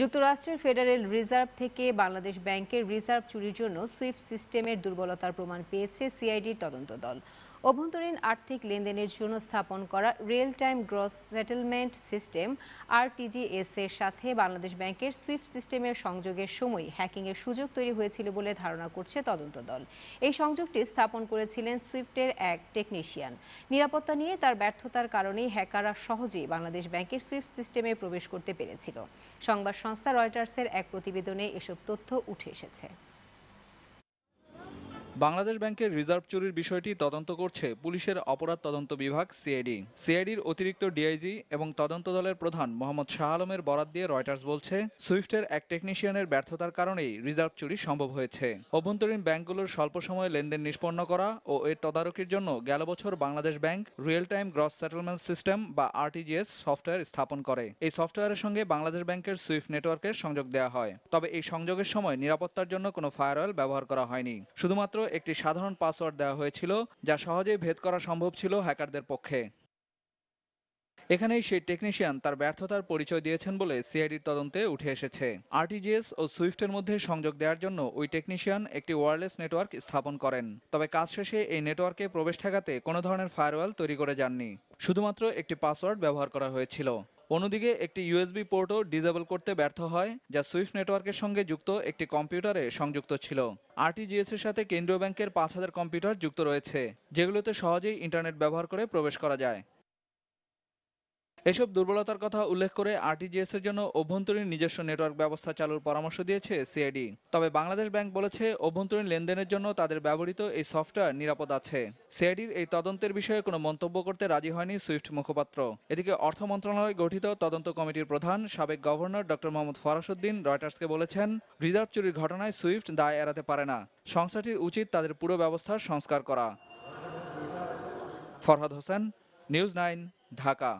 যুক্তরাষ্ট্রের federal reserve থেকে বাংলাদেশ ব্যাংকের রিজার্ভ চুরির জন্য সুইফট সিস্টেমের দুর্বলতার প্রমাণ পেয়েছে সিআইডির তদন্ত দল অভ্যন্তরীণ আর্থিক লেনদেনের জন্য স্থাপন করা real time gross settlement system RTGS এর সাথে বাংলাদেশ ব্যাংকের সুইফট সিস্টেমের সংযোগের সময় হ্যাকিংয়ের সুযোগ তৈরি হয়েছিল বলে ধারণা করছে তদন্ত দল এই সংযোগটি স্থাপন করেছিলেন সুইফটের এক টেকনিশিয়ান নিরাপত্তা নিয়ে তার ব্যর্থতার কারণেই হ্যাকাররা সহজেই বাংলাদেশ ব্যাংকের সুইফট সিস্টেমে প্রবেশ করতে পেরেছিল সংবাদ সংস্থা রয়টার্সের এক প্রতিবেদনে এসব তথ্য উঠে এসেছে বাংলাদেশ ব্যাংকের রিজার্ভ চুরির বিষয়টি তদন্ত করছে পুলিশের অপরাধ তদন্ত বিভাগ সিআইডি সিআইডির অতিরিক্ত ডিআইজি এবং তদন্ত দলের প্রধান মোহাম্মদ শাহ আলমের বরাত দিয়ে রয়টার্স বলছে সুইফটের এক টেকনিশিয়ানের ব্যর্থতার কারণেই রিজার্ভ চুরি সম্ভব হয়েছে অভ্যন্তরীণ ব্যাংকগুলোর স্বল্প সময়ে লেনদেন নিষ্পন্ন করা ও এর তদারকির জন্য গেল বছর Bangladesh bank real time gross settlement system বা আরটিজিএস সফটওয়্যার স্থাপন করে এই সফটওয়্যারের সঙ্গে বাংলাদেশ ব্যাংকের সুইফট নেটওয়ার্কের সংযোগ দেওয়া হয় তবে এই সংযোগের সময় নিরাপত্তার জন্য কোনো ফায়ারওয়াল ব্যবহার করা হয়নি শুধুমাত্র একটি সাধারণ পাসওয়ার্ড দেওয়া হয়েছিল যা সহজেই ভেদ করা সম্ভব ছিল হ্যাকারদের পক্ষে এখানেই সেই টেকনিশিয়ান তার ব্যর্থতার পরিচয় দিয়েছেন বলে সিআইডির তদন্তে উঠে এসেছে আরটিজিএস ও সুইফটের মধ্যে সংযোগ দেওয়ার জন্য ওই টেকনিশিয়ান একটি ওয়্যারলেস নেটওয়ার্ক স্থাপন করেন তবে কাজ শেষে এই নেটওয়ার্কে প্রবেশ ঠেকাতে কোনো ধরনের ফায়ারওয়াল তৈরি করে যাননি শুধুমাত্র একটি পাসওয়ার্ড ব্যবহার করা হয়েছিল অন্যদিকে একটি ইউএসবি পোর্টও ডিজেবল করতে ব্যর্থ হয় যা সুইফট নেটওয়ার্কের সঙ্গে যুক্ত একটি কম্পিউটারে সংযুক্ত ছিল আরটিজিএস এর সাথে কেন্দ্রীয় ব্যাংকের পাঁচ হাজার কম্পিউটার যুক্ত রয়েছে যেগুলোতে সহজেই ইন্টারনেট ব্যবহার করে প্রবেশ করা যায় এসব দুর্বলতার কথা উল্লেখ করে আরটিজিএস এর জন্য অভ্যন্তরীণ নিজস্ব নেটওয়ার্ক ব্যবস্থা চালুর পরামর্শ দিয়েছে সিআইডি তবে বাংলাদেশ ব্যাংক বলেছে অভ্যন্তরীণ লেনদেনের জন্য তাদের ব্যবহৃত এই সফটওয়্যার নিরাপদ আছে সিআইডির এই তদন্তের বিষয়ে কোনো মন্তব্য করতে রাজি হয়নি সুইফট মুখপাত্র এদিকে অর্থ মন্ত্রণালয় গঠিত তদন্ত কমিটির প্রধান সাবেক গভর্নর ডক্টর মোহাম্মদ ফরাসুদ্দিন রয়টার্সকে বলেছেন রিজার্ভ চুরির ঘটনায় সুইফট দায় এড়াতে পারে না সংস্থাটির উচিত তাদের পুরো ব্যবস্থার সংস্কার করা ফরহাদ হোসেন নিউজ নাইন ঢাকা